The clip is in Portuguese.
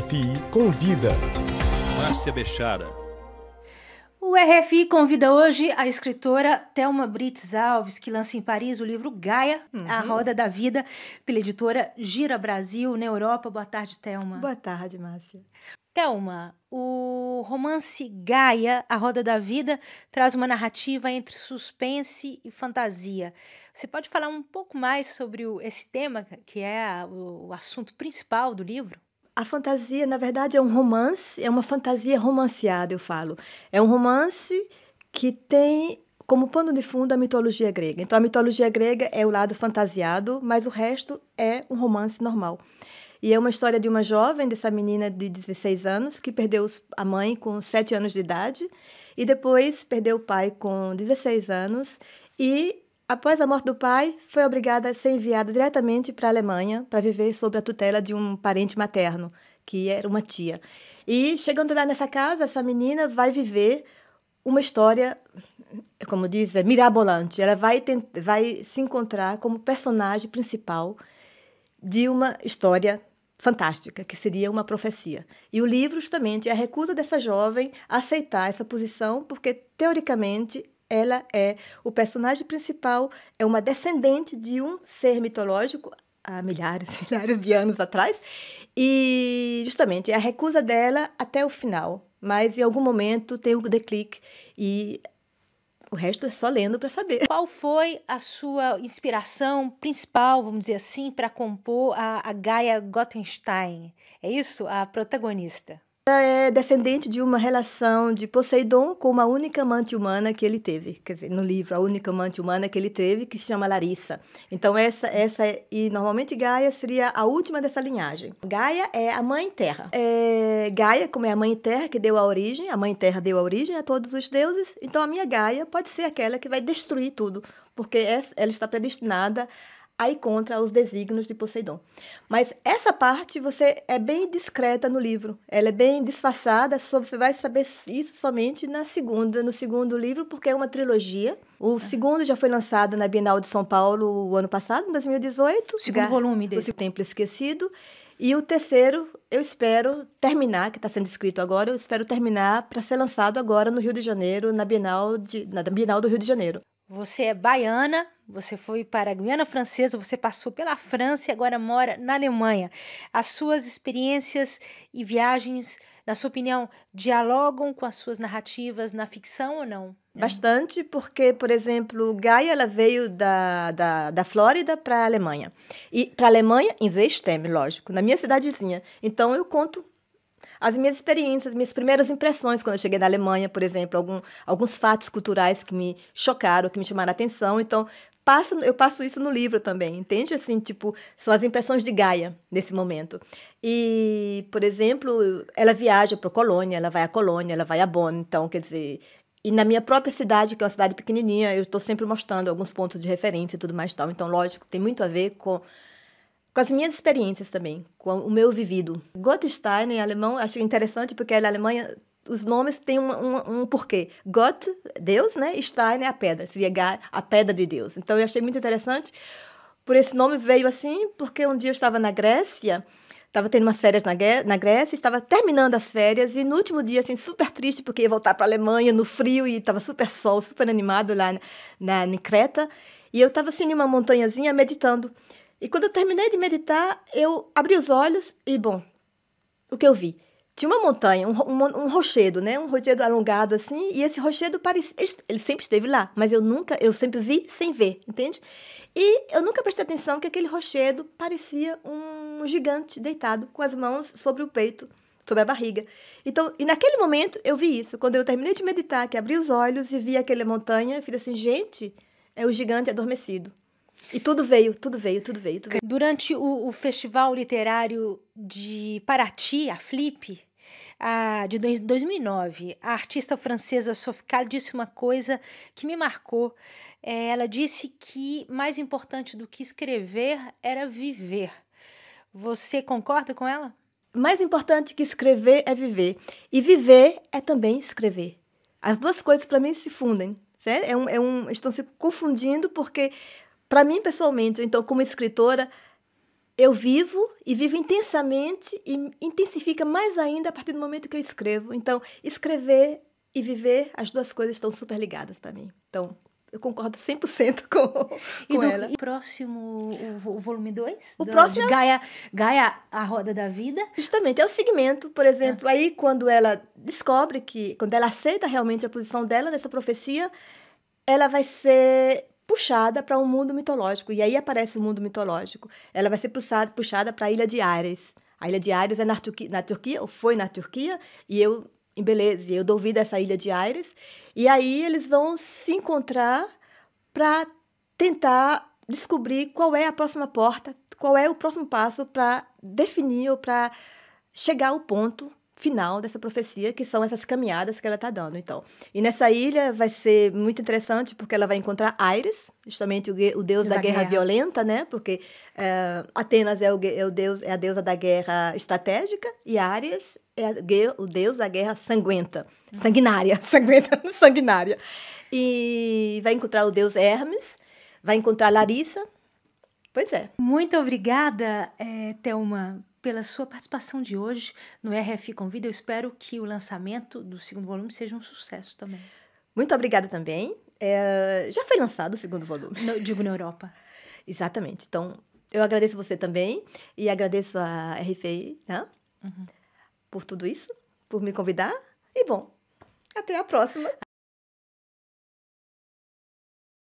RFI convida. Márcia Bechara. O RFI convida hoje a escritora Thelma Brits Alves, que lança em Paris o livro Gaia, uhum. A Roda da Vida, pela editora Gira Brasil, na Europa. Boa tarde, Thelma. Boa tarde, Márcia. Thelma, o romance Gaia, A Roda da Vida, traz uma narrativa entre suspense e fantasia. Você pode falar um pouco mais sobre esse tema, que é o assunto principal do livro? A fantasia, na verdade, é um romance, é uma fantasia romanceada, eu falo. É um romance que tem como pano de fundo a mitologia grega. Então, a mitologia grega é o lado fantasiado, mas o resto é um romance normal. E é uma história de uma jovem, dessa menina de 16 anos, que perdeu a mãe com 7 anos de idade e depois perdeu o pai com 16 anos. E Após a morte do pai, foi obrigada a ser enviada diretamente para a Alemanha para viver sob a tutela de um parente materno, que era uma tia. E chegando lá nessa casa, essa menina vai viver uma história, como diz, é mirabolante. Ela vai, vai se encontrar como personagem principal de uma história fantástica, que seria uma profecia. E o livro, justamente, é a recusa dessa jovem aceitar essa posição, porque, teoricamente, ela é o personagem principal, é uma descendente de um ser mitológico há milhares, milhares de anos atrás, e justamente é a recusa dela até o final, mas em algum momento tem o declique e o resto é só lendo para saber. Qual foi a sua inspiração principal, vamos dizer assim, para compor a, a Gaia Gottenstein? É isso? A protagonista. Ela é descendente de uma relação de Poseidon com uma única amante humana que ele teve. Quer dizer, no livro, a única amante humana que ele teve, que se chama Larissa. Então, essa, essa é, e normalmente Gaia seria a última dessa linhagem. Gaia é a mãe terra. É, Gaia, como é a mãe terra que deu a origem, a mãe terra deu a origem a todos os deuses, então a minha Gaia pode ser aquela que vai destruir tudo, porque ela está predestinada aí contra os desígnios de Poseidon. Mas essa parte você é bem discreta no livro, ela é bem disfarçada, só você vai saber isso somente na segunda, no segundo livro, porque é uma trilogia. O segundo já foi lançado na Bienal de São Paulo o ano passado, em 2018. O segundo Gar volume desse. O Templo Esquecido. E o terceiro, eu espero terminar, que está sendo escrito agora, eu espero terminar para ser lançado agora no Rio de Janeiro, na Bienal, de, na Bienal do Rio de Janeiro. Você é baiana, você foi para a Guiana Francesa, você passou pela França e agora mora na Alemanha. As suas experiências e viagens, na sua opinião, dialogam com as suas narrativas na ficção ou não? Bastante, porque, por exemplo, Gaia ela veio da, da, da Flórida para a Alemanha. E para a Alemanha, em Zestem, lógico, na minha cidadezinha. Então eu conto as minhas experiências, as minhas primeiras impressões quando eu cheguei na Alemanha, por exemplo, algum, alguns fatos culturais que me chocaram, que me chamaram a atenção. Então, passo, eu passo isso no livro também, entende? Assim, tipo, são as impressões de Gaia nesse momento. E, por exemplo, ela viaja para Colônia, ela vai à Colônia, ela vai a Bonn, então, quer dizer, e na minha própria cidade, que é uma cidade pequenininha, eu estou sempre mostrando alguns pontos de referência e tudo mais tal. Então, lógico, tem muito a ver com com as minhas experiências também, com o meu vivido. Gottstein, em alemão, acho interessante porque na Alemanha os nomes têm um, um, um, porquê. Gott, Deus, né? Stein é a pedra, seria a pedra de Deus. Então eu achei muito interessante. Por esse nome veio assim, porque um dia eu estava na Grécia, estava tendo umas férias na, na Grécia, estava terminando as férias e no último dia, assim, super triste, porque ia voltar para a Alemanha no frio e estava super sol, super animado lá na, na, na Creta. E eu estava assim, em uma montanhazinha, meditando. E quando eu terminei de meditar, eu abri os olhos e, bom, o que eu vi? Tinha uma montanha, um, um, um rochedo, né? Um rochedo alongado assim, e esse rochedo parecia. Ele, ele sempre esteve lá, mas eu nunca, eu sempre vi sem ver, entende? E eu nunca prestei atenção que aquele rochedo parecia um gigante deitado com as mãos sobre o peito, sobre a barriga. Então, e naquele momento eu vi isso. Quando eu terminei de meditar, que abri os olhos e vi aquela montanha, eu fiz assim, gente, é o gigante adormecido. E tudo veio, tudo veio, tudo veio. Tudo veio. Durante o, o, Festival Literário de Paraty, a Flip, a, de dois, 2009, a artista francesa Sofical disse uma coisa que me marcou. É, ela disse que mais importante do que escrever era viver. Você concorda com ela? Mais importante que escrever é viver. E viver é também escrever. As duas coisas, para mim, se fundem. Certo? É um, é um, estão se confundindo porque para mim, pessoalmente, então, como escritora, eu vivo e vivo intensamente e intensifica mais ainda a partir do momento que eu escrevo. Então, escrever e viver, as duas coisas estão super ligadas para mim. Então, eu concordo 100% com, com e do, ela. E próximo, o, volume 2? O do, próximo é... Gaia, Gaia, a Roda da Vida? Justamente, é o segmento, por é. exemplo. É. Aí, quando ela descobre que... Quando ela aceita realmente a posição dela nessa profecia, ela vai ser puxada para um mundo mitológico. E aí aparece o mundo mitológico. Ela vai ser puxada, puxada para a Ilha de Ares. A Ilha de Ares é na Turquia, na Turquia, ou foi na Turquia, e eu embeleze, eu dou vida a essa Ilha de Ares. E aí eles vão se encontrar para tentar descobrir qual é a próxima porta, qual é o próximo passo para definir ou para chegar ao ponto final dessa profecia, que são essas caminhadas que ela está dando. Então, e nessa ilha vai ser muito interessante porque ela vai encontrar Ares, justamente o, o deus da, da guerra, guerra, violenta, né? Porque é, Atenas é o, é o deus é a deusa da guerra estratégica e Ares é a, o deus da guerra sanguenta, uhum. sanguinária, sanguenta, sanguinária. E vai encontrar o deus Hermes, vai encontrar Larissa. Pois é. Muito obrigada, é, Thelma, pela sua participação de hoje no RF Convida. Eu espero que o lançamento do segundo volume seja um sucesso também. Muito obrigada também. É, já foi lançado o segundo volume. No, digo na Europa. Exatamente. Então, eu agradeço você também e agradeço a RFI né, uhum. por tudo isso, por me convidar. E bom, até a próxima.